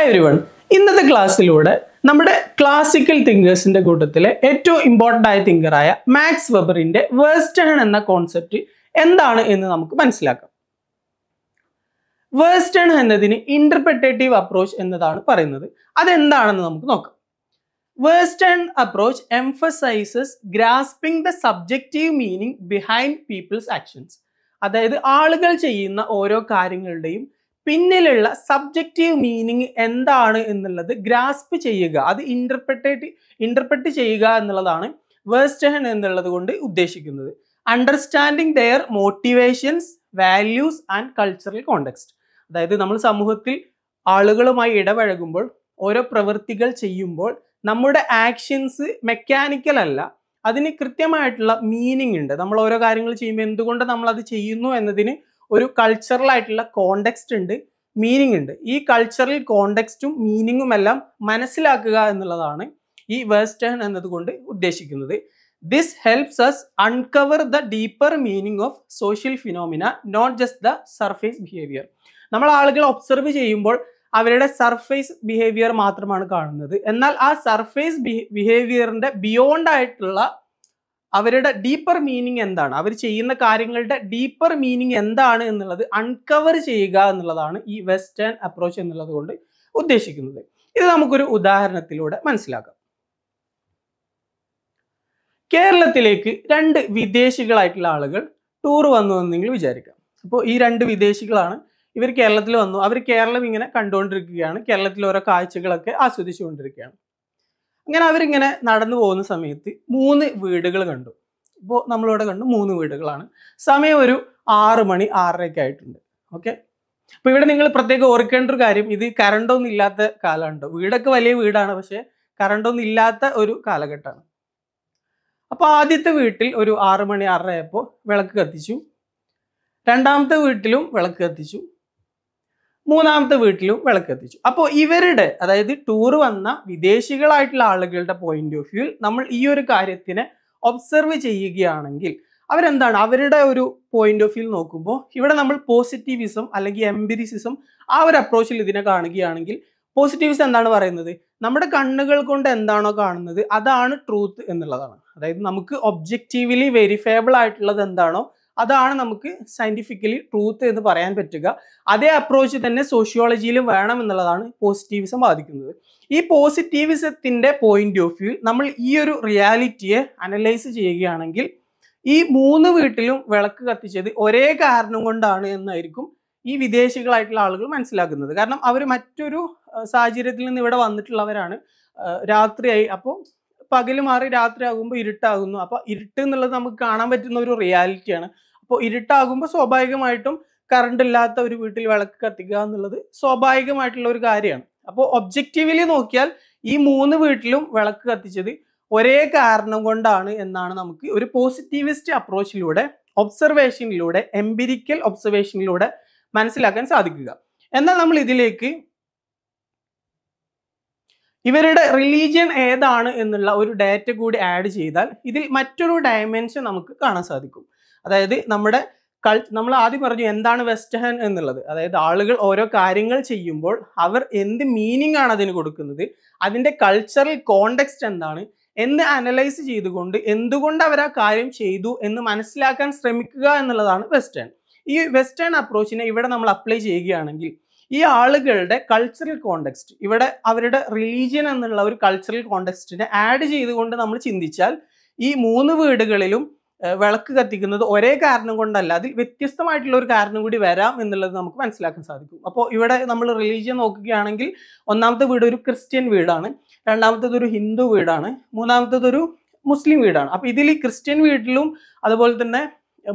hi everyone ഇന്നത്തെ ക്ലാസ്സിലൂടെ നമ്മുടെ classical തിങ്കേഴ്സിൻ്റെ കൂട്ടത്തിലെ ഏറ്റവും ഇമ്പോർട്ടൻ്റ് ആയ തിങ്കറായ മാക്സ് വെബറിൻ്റെ വേസ്റ്റേൺ എന്ന കോൺസെപ്റ്റ് എന്താണ് എന്ന് നമുക്ക് മനസ്സിലാക്കാം വേസ്റ്റേൺ എന്നതിന് ഇന്റർപ്രറ്റേറ്റീവ് അപ്രോച്ച് എന്നതാണ് പറയുന്നത് അതെന്താണെന്ന് നമുക്ക് നോക്കാം western approach emphasises grasping the subjective meaning behind people's actions അതായത് ആളുകൾ ചെയ്യുന്ന ഓരോ കാര്യങ്ങളുടെയും പിന്നിലുള്ള സബ്ജക്റ്റീവ് മീനിങ് എന്താണ് എന്നുള്ളത് ഗ്രാസ്പ് ചെയ്യുക അത് ഇൻ്റർപ്രറ്റേറ്റ് ഇൻ്റർപ്രറ്റ് ചെയ്യുക എന്നുള്ളതാണ് വേസ്റ്റേൺ എന്നുള്ളത് കൊണ്ട് ഉദ്ദേശിക്കുന്നത് understanding their motivations values and cultural context അതായത് നമ്മൾ സമൂഹത്തിൽ ആളുകളുമായി ഇടപഴകുമ്പോൾ ഓരോ പ്രവൃത്തികൾ ചെയ്യുമ്പോൾ നമ്മുടെ ആക്ഷൻസ് മെക്കാനിക്കൽ അല്ല അതിന് കൃത്യമായിട്ടുള്ള മീനിങ് ഉണ്ട് നമ്മൾ ഓരോ കാര്യങ്ങൾ ചെയ്യുമ്പോൾ എന്തുകൊണ്ട് നമ്മൾ അത് ചെയ്യുന്നു എന്നതിന് ഒരു കൾച്ചറൽ ആയിട്ടുള്ള കോണ്ടെക്സ്റ്റ് ഉണ്ട് മീനിങ് ഉണ്ട് ഈ കൾച്ചറൽ കോണ്ടെക്സ്റ്റും മീനിങ്ങും എല്ലാം മനസ്സിലാക്കുക എന്നുള്ളതാണ് ഈ വെസ്റ്റേൺ എന്നതുകൊണ്ട് ഉദ്ദേശിക്കുന്നത് this helps us uncover the deeper meaning of social phenomena not just the surface behaviour നമ്മൾ ആളുകൾ ഒബ്സർവ് ചെയ്യുമ്പോൾ അവരുടെ സർഫേസ് ബിഹേവിയർ മാത്രമാണ് കാണുന്നത് എന്നാൽ ആ സർഫേസ് ബിഹേവിയറിന്റെ ബിയോണ്ട് ആയിട്ടുള്ള അവരുടെ ഡീപ്പർ മീനിങ് എന്താണ് അവർ ചെയ്യുന്ന കാര്യങ്ങളുടെ ഡീപ്പർ മീനിങ് എന്താണ് എന്നുള്ളത് അൺകവർ ചെയ്യുക എന്നുള്ളതാണ് ഈ വെസ്റ്റേൺ അപ്രോച്ച് എന്നുള്ളത് കൊണ്ട് ഉദ്ദേശിക്കുന്നത് ഇത് നമുക്കൊരു ഉദാഹരണത്തിലൂടെ മനസ്സിലാക്കാം കേരളത്തിലേക്ക് രണ്ട് വിദേശികളായിട്ടുള്ള ആളുകൾ ടൂർ വന്നു എന്നെങ്കിൽ വിചാരിക്കാം അപ്പോൾ ഈ രണ്ട് വിദേശികളാണ് ഇവർ കേരളത്തിൽ വന്നു അവർ കേരളം ഇങ്ങനെ കണ്ടുകൊണ്ടിരിക്കുകയാണ് കേരളത്തിലെ ഓരോ കാഴ്ചകളൊക്കെ ആസ്വദിച്ചുകൊണ്ടിരിക്കുകയാണ് ഇങ്ങനെ അവരിങ്ങനെ നടന്നു പോകുന്ന സമയത്ത് മൂന്ന് വീടുകൾ കണ്ടു ഇപ്പോൾ നമ്മളിവിടെ കണ്ടു മൂന്ന് വീടുകളാണ് സമയം ഒരു ആറ് മണി ആറരയ്ക്ക് ആയിട്ടുണ്ട് ഓക്കെ അപ്പോൾ ഇവിടെ നിങ്ങൾ പ്രത്യേകം ഓർക്കേണ്ട ഒരു കാര്യം ഇത് കറണ്ടൊന്നും ഇല്ലാത്ത കാലമുണ്ട് വീടൊക്കെ വലിയ വീടാണ് പക്ഷേ കറണ്ടൊന്നും ഇല്ലാത്ത ഒരു കാലഘട്ടമാണ് അപ്പോൾ ആദ്യത്തെ വീട്ടിൽ ഒരു ആറ് മണി ആറരയായപ്പോൾ ആയപ്പോൾ വിളക്ക് കത്തിച്ചു രണ്ടാമത്തെ വീട്ടിലും വിളക്ക് കത്തിച്ചു മൂന്നാമത്തെ വീട്ടിലും വിളക്കെത്തിച്ചു അപ്പോൾ ഇവരുടെ അതായത് ടൂർ വന്ന വിദേശികളായിട്ടുള്ള ആളുകളുടെ പോയിന്റ് ഓഫ് വ്യൂ നമ്മൾ ഈ ഒരു കാര്യത്തിനെ ഒബ്സർവ് ചെയ്യുകയാണെങ്കിൽ അവരെന്താണ് അവരുടെ ഒരു പോയിന്റ് ഓഫ് വ്യൂ നോക്കുമ്പോൾ ഇവിടെ നമ്മൾ പോസിറ്റീവിസം അല്ലെങ്കിൽ എംപിരിസിസം ആ ഒരു അപ്രോച്ചിൽ ഇതിനെ കാണുകയാണെങ്കിൽ പോസിറ്റീവിസം എന്താണ് പറയുന്നത് നമ്മുടെ കണ്ണുകൾ കൊണ്ട് എന്താണോ കാണുന്നത് അതാണ് ട്രൂത്ത് എന്നുള്ളതാണ് അതായത് നമുക്ക് ഒബ്ജക്റ്റീവ്ലി വെരിഫയബിൾ ആയിട്ടുള്ളത് എന്താണോ അതാണ് നമുക്ക് സയൻറ്റിഫിക്കലി ട്രൂത്ത് എന്ന് പറയാൻ പറ്റുക അതേ അപ്രോച്ച് തന്നെ സോഷ്യോളജിയിലും വേണം എന്നുള്ളതാണ് പോസിറ്റീവിസം വാദിക്കുന്നത് ഈ പോസിറ്റീവിസത്തിൻ്റെ പോയിന്റ് ഓഫ് വ്യൂ നമ്മൾ ഈ ഒരു റിയാലിറ്റിയെ അനലൈസ് ചെയ്യുകയാണെങ്കിൽ ഈ മൂന്ന് വീട്ടിലും വിളക്ക് കത്തിച്ചത് ഒരേ കാരണം കൊണ്ടാണ് എന്നായിരിക്കും ഈ വിദേശികളായിട്ടുള്ള ആളുകൾ മനസ്സിലാക്കുന്നത് കാരണം അവർ മറ്റൊരു സാഹചര്യത്തിൽ നിന്ന് ഇവിടെ വന്നിട്ടുള്ളവരാണ് രാത്രിയായി അപ്പോൾ പകൽ മാറി രാത്രി ആകുമ്പോൾ ഇരുട്ടാകുന്നു അപ്പോൾ ഇരുട്ട് എന്നുള്ളത് നമുക്ക് കാണാൻ പറ്റുന്ന ഒരു റിയാലിറ്റിയാണ് അപ്പോൾ ഇരുട്ടാകുമ്പോൾ സ്വാഭാവികമായിട്ടും കറണ്ട് ഇല്ലാത്ത ഒരു വീട്ടിൽ വിളക്ക് കത്തിക്കുക എന്നുള്ളത് സ്വാഭാവികമായിട്ടുള്ള ഒരു കാര്യമാണ് അപ്പോൾ ഒബ്ജക്റ്റീവലി നോക്കിയാൽ ഈ മൂന്ന് വീട്ടിലും വിളക്ക് കത്തിച്ചത് ഒരേ കാരണം കൊണ്ടാണ് എന്നാണ് നമുക്ക് ഒരു പോസിറ്റീവിസ്റ്റ് അപ്രോച്ചിലൂടെ ഒബ്സർവേഷനിലൂടെ എംപിരിക്കൽ ഒബ്സർവേഷനിലൂടെ മനസ്സിലാക്കാൻ സാധിക്കുക എന്നാൽ നമ്മൾ ഇതിലേക്ക് ഇവരുടെ റിലീജിയൻ ഏതാണ് എന്നുള്ള ഒരു ഡാറ്റ കൂടി ആഡ് ചെയ്താൽ ഇതിൽ മറ്റൊരു ഡയമെൻഷൻ നമുക്ക് കാണാൻ സാധിക്കും അതായത് നമ്മുടെ കൾ നമ്മൾ ആദ്യം പറഞ്ഞു എന്താണ് വെസ്റ്റേൺ എന്നുള്ളത് അതായത് ആളുകൾ ഓരോ കാര്യങ്ങൾ ചെയ്യുമ്പോൾ അവർ എന്ത് മീനിങ് ആണ് അതിന് കൊടുക്കുന്നത് അതിൻ്റെ കൾച്ചറൽ കോണ്ടെക്സ്റ്റ് എന്താണ് എന്ന് അനലൈസ് ചെയ്തുകൊണ്ട് എന്തുകൊണ്ട് അവർ ആ കാര്യം ചെയ്തു എന്ന് മനസ്സിലാക്കാൻ ശ്രമിക്കുക എന്നുള്ളതാണ് വെസ്റ്റേൺ ഈ വെസ്റ്റേൺ അപ്രോച്ചിനെ ഇവിടെ നമ്മൾ അപ്ലൈ ചെയ്യുകയാണെങ്കിൽ ഈ ആളുകളുടെ കൾച്ചറൽ കോണ്ടെക്സ്റ്റ് ഇവിടെ അവരുടെ റിലീജിയൻ എന്നുള്ള ഒരു കൾച്ചറൽ കോണ്ടെക്സ്റ്റിനെ ആഡ് ചെയ്തുകൊണ്ട് നമ്മൾ ചിന്തിച്ചാൽ ഈ മൂന്ന് വീടുകളിലും വിളക്ക് കത്തിക്കുന്നത് ഒരേ കാരണം കൊണ്ടല്ല അതിൽ വ്യത്യസ്തമായിട്ടുള്ള ഒരു കാരണം കൂടി വരാം എന്നുള്ളത് നമുക്ക് മനസ്സിലാക്കാൻ സാധിക്കും അപ്പോൾ ഇവിടെ നമ്മൾ റിലീജിയൻ നോക്കുകയാണെങ്കിൽ ഒന്നാമത്തെ വീട് ഒരു ക്രിസ്ത്യൻ വീടാണ് രണ്ടാമത്തേത് ഒരു ഹിന്ദു വീടാണ് മൂന്നാമത്തേത് ഒരു മുസ്ലിം വീടാണ് അപ്പോൾ ഇതിൽ ക്രിസ്ത്യൻ വീട്ടിലും അതുപോലെ തന്നെ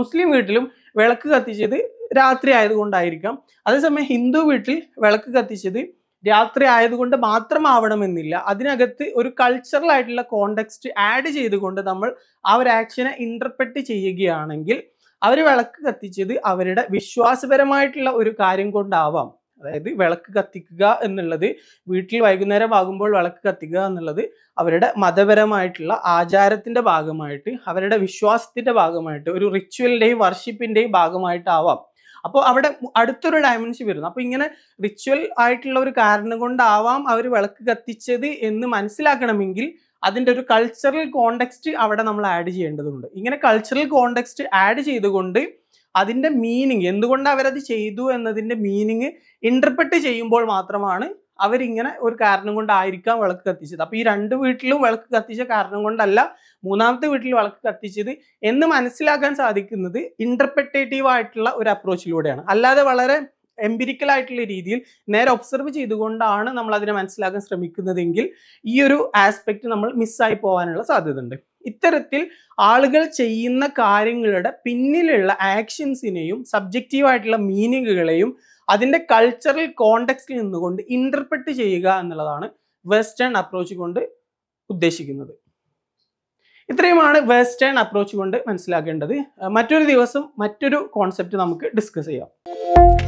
മുസ്ലിം വീട്ടിലും വിളക്ക് കത്തിച്ചത് രാത്രി ആയതുകൊണ്ടായിരിക്കാം അതേസമയം ഹിന്ദു വീട്ടിൽ വിളക്ക് കത്തിച്ചത് രാത്രി ആയതുകൊണ്ട് മാത്രമാവണമെന്നില്ല അതിനകത്ത് ഒരു കൾച്ചറൽ ആയിട്ടുള്ള കോണ്ടെക്സ്റ്റ് ആഡ് ചെയ്തുകൊണ്ട് നമ്മൾ ആ ഒരു ആക്ഷനെ ഇന്റർപ്രറ്റ് ചെയ്യുകയാണെങ്കിൽ അവർ വിളക്ക് കത്തിച്ചത് അവരുടെ വിശ്വാസപരമായിട്ടുള്ള ഒരു കാര്യം കൊണ്ടാവാം അതായത് വിളക്ക് കത്തിക്കുക എന്നുള്ളത് വീട്ടിൽ വൈകുന്നേരം ആകുമ്പോൾ വിളക്ക് കത്തിക്കുക എന്നുള്ളത് അവരുടെ മതപരമായിട്ടുള്ള ആചാരത്തിൻ്റെ ഭാഗമായിട്ട് അവരുടെ വിശ്വാസത്തിൻ്റെ ഭാഗമായിട്ട് ഒരു റിച്വലിൻ്റെയും വർഷിപ്പിൻ്റെയും ഭാഗമായിട്ടാവാം അപ്പോൾ അവിടെ അടുത്തൊരു ഡയമെൻഷൻ വരുന്നു അപ്പോൾ ഇങ്ങനെ റിച്വൽ ആയിട്ടുള്ള ഒരു കാരണം കൊണ്ടാവാം അവർ വിളക്ക് കത്തിച്ചത് എന്ന് മനസ്സിലാക്കണമെങ്കിൽ അതിൻ്റെ ഒരു കൾച്ചറൽ കോണ്ടെക്സ്റ്റ് അവിടെ നമ്മൾ ആഡ് ചെയ്യേണ്ടതുണ്ട് ഇങ്ങനെ കൾച്ചറൽ കോണ്ടെക്സ്റ്റ് ആഡ് ചെയ്തുകൊണ്ട് അതിൻ്റെ മീനിങ് എന്തുകൊണ്ട് അവരത് ചെയ്തു എന്നതിൻ്റെ മീനിങ് ഇൻ്റർപ്രറ്റ് ചെയ്യുമ്പോൾ മാത്രമാണ് അവരിങ്ങനെ ഒരു കാരണം കൊണ്ടായിരിക്കാം വിളക്ക് കത്തിച്ചത് അപ്പോൾ ഈ രണ്ട് വീട്ടിലും വിളക്ക് കത്തിച്ച കാരണം കൊണ്ടല്ല മൂന്നാമത്തെ വീട്ടിൽ വിളക്ക് കത്തിച്ചത് എന്ന് മനസ്സിലാക്കാൻ സാധിക്കുന്നത് ഇന്റർപ്രറ്റേറ്റീവ് ആയിട്ടുള്ള ഒരു അപ്രോച്ചിലൂടെയാണ് അല്ലാതെ വളരെ എംപിരിക്കൽ ആയിട്ടുള്ള രീതിയിൽ നേരെ ഒബ്സർവ് ചെയ്തുകൊണ്ടാണ് നമ്മൾ അതിനെ മനസ്സിലാക്കാൻ ശ്രമിക്കുന്നതെങ്കിൽ ഈ ഒരു ആസ്പെക്റ്റ് നമ്മൾ മിസ്സായി പോകാനുള്ള സാധ്യതയുണ്ട് ഇത്തരത്തിൽ ആളുകൾ ചെയ്യുന്ന കാര്യങ്ങളുടെ പിന്നിലുള്ള ആക്ഷൻസിനെയും സബ്ജക്റ്റീവായിട്ടുള്ള മീനിങ്ങുകളെയും അതിൻ്റെ കൾച്ചറൽ കോണ്ടക്സ്റ്റിൽ നിന്നുകൊണ്ട് ഇന്റർപ്രറ്റ് ചെയ്യുക എന്നുള്ളതാണ് വെസ്റ്റേൺ അപ്രോച്ച് കൊണ്ട് ഉദ്ദേശിക്കുന്നത് ഇത്രയുമാണ് വെസ്റ്റേൺ അപ്രോച്ച് കൊണ്ട് മനസ്സിലാക്കേണ്ടത് മറ്റൊരു ദിവസം മറ്റൊരു കോൺസെപ്റ്റ് നമുക്ക് ഡിസ്കസ് ചെയ്യാം